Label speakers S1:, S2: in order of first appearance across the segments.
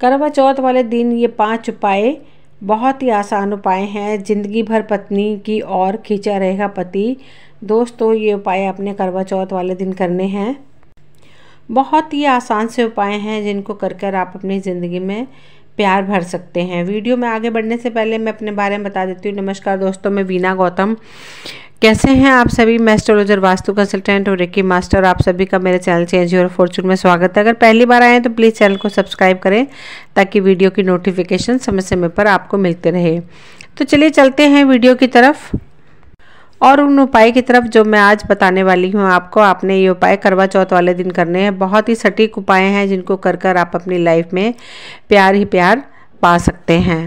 S1: करवा चौथ वाले दिन ये पांच उपाय बहुत ही आसान उपाय हैं जिंदगी भर पत्नी की ओर खींचा रहेगा पति दोस्तों ये उपाय अपने करवा चौथ वाले दिन करने हैं बहुत ही आसान से उपाय हैं जिनको कर कर आप अपनी ज़िंदगी में प्यार भर सकते हैं वीडियो में आगे बढ़ने से पहले मैं अपने बारे में बता देती हूँ नमस्कार दोस्तों मैं वीना गौतम कैसे हैं आप सभी मैं एस्ट्रोलॉजर वास्तु कंसल्टेंट और रिकी मास्टर आप सभी का मेरे चैनल चेंज योर फॉर्चून में स्वागत है अगर पहली बार आए हैं तो प्लीज़ चैनल को सब्सक्राइब करें ताकि वीडियो की नोटिफिकेशन समय समय पर आपको मिलते रहे तो चलिए चलते हैं वीडियो की तरफ और उन उपाय की तरफ जो मैं आज बताने वाली हूँ आपको आपने ये उपाय करवा चौथ वाले दिन करने हैं बहुत ही सटीक उपाय हैं जिनको कर कर आप अपनी लाइफ में प्यार ही प्यार पा सकते हैं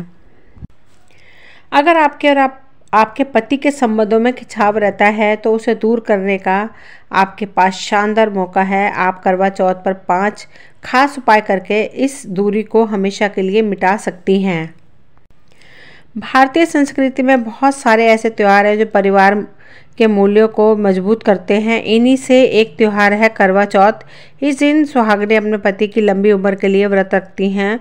S1: अगर आपके और आप आपके पति के संबंधों में खिंचाव रहता है तो उसे दूर करने का आपके पास शानदार मौका है आप करवा चौथ पर पांच खास उपाय करके इस दूरी को हमेशा के लिए मिटा सकती हैं भारतीय संस्कृति में बहुत सारे ऐसे त्यौहार हैं जो परिवार के मूल्यों को मजबूत करते हैं इन्हीं से एक त्यौहार है करवा चौथ इस दिन सुहागने अपने पति की लंबी उम्र के लिए व्रत रखती हैं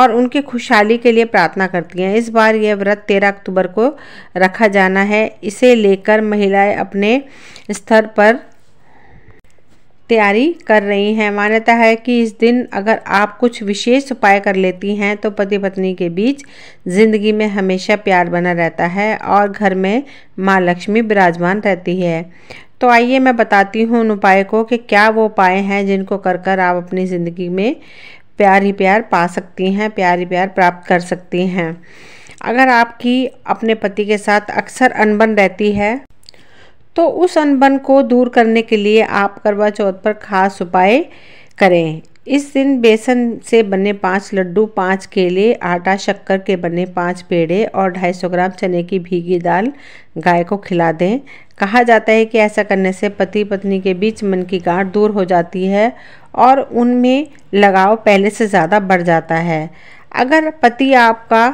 S1: और उनकी खुशहाली के लिए प्रार्थना करती हैं इस बार यह व्रत तेरह अक्टूबर को रखा जाना है इसे लेकर महिलाएं अपने स्तर पर तैयारी कर रही हैं मान्यता है कि इस दिन अगर आप कुछ विशेष उपाय कर लेती हैं तो पति पत्नी के बीच ज़िंदगी में हमेशा प्यार बना रहता है और घर में माँ लक्ष्मी विराजमान रहती है तो आइए मैं बताती हूँ उन उपाय को कि क्या वो उपाय हैं जिनको कर कर आप अपनी ज़िंदगी में प्यार ही प्यार पा सकती हैं प्यार ही प्यार प्राप्त कर सकती हैं अगर आपकी अपने पति के साथ अक्सर अनबन रहती है तो उस अनबन को दूर करने के लिए आप करवा चौथ पर खास उपाय करें इस दिन बेसन से बने पाँच लड्डू पाँच केले आटा शक्कर के बने पाँच पेड़े और 250 ग्राम चने की भीगी दाल गाय को खिला दें कहा जाता है कि ऐसा करने से पति पत्नी के बीच मन की गांठ दूर हो जाती है और उनमें लगाव पहले से ज़्यादा बढ़ जाता है अगर पति आपका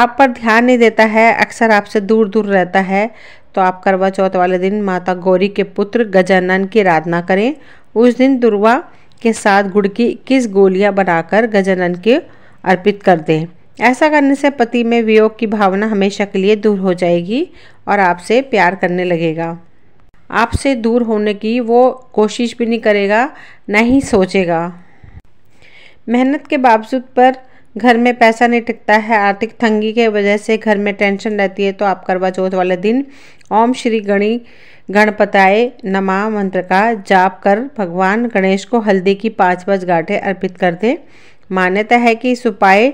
S1: आप पर ध्यान नहीं देता है अक्सर आपसे दूर दूर रहता है तो आप करवा चौथ वाले दिन माता गौरी के पुत्र गजानन की आराधना करें उस दिन दुर्वा के साथ गुड़ की इक्कीस गोलियां बनाकर गजानन के अर्पित कर दें ऐसा करने से पति में वियोग की भावना हमेशा के लिए दूर हो जाएगी और आपसे प्यार करने लगेगा आपसे दूर होने की वो कोशिश भी नहीं करेगा न ही सोचेगा मेहनत के बावजूद पर घर में पैसा नहीं टिकता है आर्थिक तंगी के वजह से घर में टेंशन रहती है तो आप करवा चौथ वाले दिन ओम श्री गणी गणपताए नमा मंत्र का जाप कर भगवान गणेश को हल्दी की पाँच पाँच गांठें अर्पित कर दें मान्यता है कि इस उपाय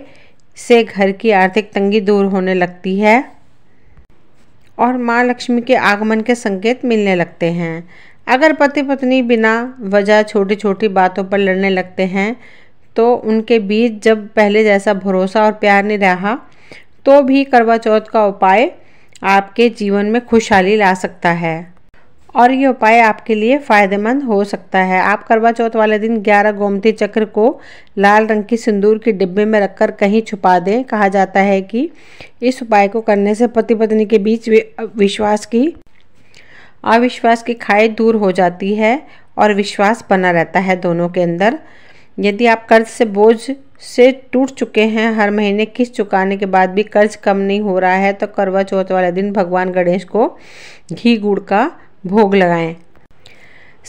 S1: से घर की आर्थिक तंगी दूर होने लगती है और माँ लक्ष्मी के आगमन के संकेत मिलने लगते हैं अगर पति पत्नी बिना वजह छोटी छोटी बातों पर लड़ने लगते हैं तो उनके बीच जब पहले जैसा भरोसा और प्यार नहीं रहा तो भी करवा चौथ का उपाय आपके जीवन में खुशहाली ला सकता है और ये उपाय आपके लिए फ़ायदेमंद हो सकता है आप करवा चौथ वाले दिन 11 गोमती चक्र को लाल रंग की सिंदूर के डिब्बे में रखकर कहीं छुपा दें कहा जाता है कि इस उपाय को करने से पति पत्नी के बीच विश्वास की अविश्वास की खाई दूर हो जाती है और विश्वास बना रहता है दोनों के अंदर यदि आप कर्ज से बोझ से टूट चुके हैं हर महीने किस्त चुकाने के बाद भी कर्ज कम नहीं हो रहा है तो करवा चौथ वाले दिन भगवान गणेश को घी गुड़ का भोग लगाएं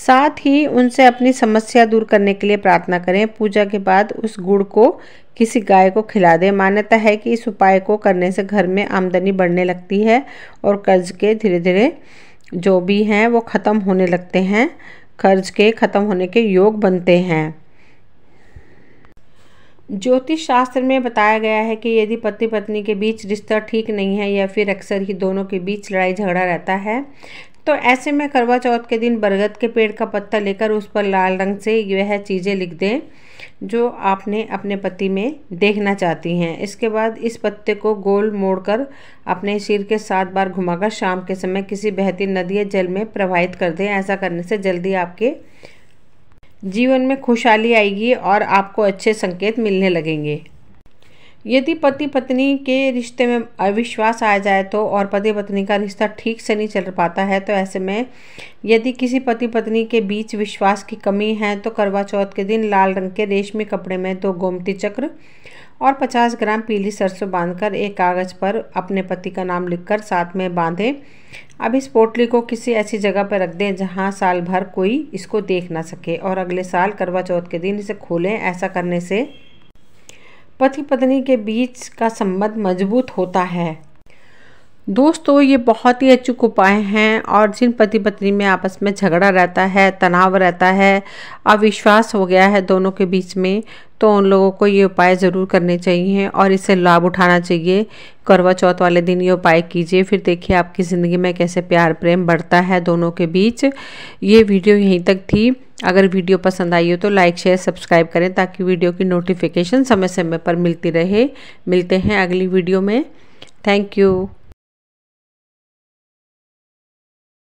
S1: साथ ही उनसे अपनी समस्या दूर करने के लिए प्रार्थना करें पूजा के बाद उस गुड़ को किसी गाय को खिला दें मान्यता है कि इस उपाय को करने से घर में आमदनी बढ़ने लगती है और कर्ज के धीरे धीरे जो भी हैं वो ख़त्म होने लगते हैं कर्ज के ख़त्म होने के योग बनते हैं ज्योतिष शास्त्र में बताया गया है कि यदि पति पत्नी के बीच रिश्ता ठीक नहीं है या फिर अक्सर ही दोनों के बीच लड़ाई झगड़ा रहता है तो ऐसे में करवा चौथ के दिन बरगद के पेड़ का पत्ता लेकर उस पर लाल रंग से वह चीज़ें लिख दें जो आपने अपने पति में देखना चाहती हैं इसके बाद इस पत्ते को गोल मोड़कर अपने सिर के सात बार घुमाकर शाम के समय किसी बहती नदी या जल में प्रवाहित कर दें ऐसा करने से जल्दी आपके जीवन में खुशहाली आएगी और आपको अच्छे संकेत मिलने लगेंगे यदि पति पत्नी के रिश्ते में अविश्वास आ जाए तो और पति पत्नी का रिश्ता ठीक से नहीं चल पाता है तो ऐसे में यदि किसी पति पत्नी के बीच विश्वास की कमी है तो करवा चौथ के दिन लाल रंग के रेशमी कपड़े में दो तो गोमती चक्र और 50 ग्राम पीली सरसों बांधकर एक कागज़ पर अपने पति का नाम लिखकर साथ में बांधें अब इस पोटली को किसी ऐसी जगह पर रख दें जहां साल भर कोई इसको देख ना सके और अगले साल करवा चौथ के दिन इसे खोलें ऐसा करने से पति पत्नी के बीच का संबंध मजबूत होता है दोस्तों ये बहुत ही अचूक उपाय हैं और जिन पति पत्नी में आपस में झगड़ा रहता है तनाव रहता है अविश्वास हो गया है दोनों के बीच में तो उन लोगों को ये उपाय ज़रूर करने चाहिए और इससे लाभ उठाना चाहिए करवा चौथ वाले दिन ये उपाय कीजिए फिर देखिए आपकी ज़िंदगी में कैसे प्यार प्रेम बढ़ता है दोनों के बीच ये वीडियो यहीं तक थी अगर वीडियो पसंद आई हो तो लाइक शेयर सब्सक्राइब करें ताकि वीडियो की नोटिफिकेशन समय समय पर मिलती रहे मिलते हैं अगली वीडियो में थैंक यू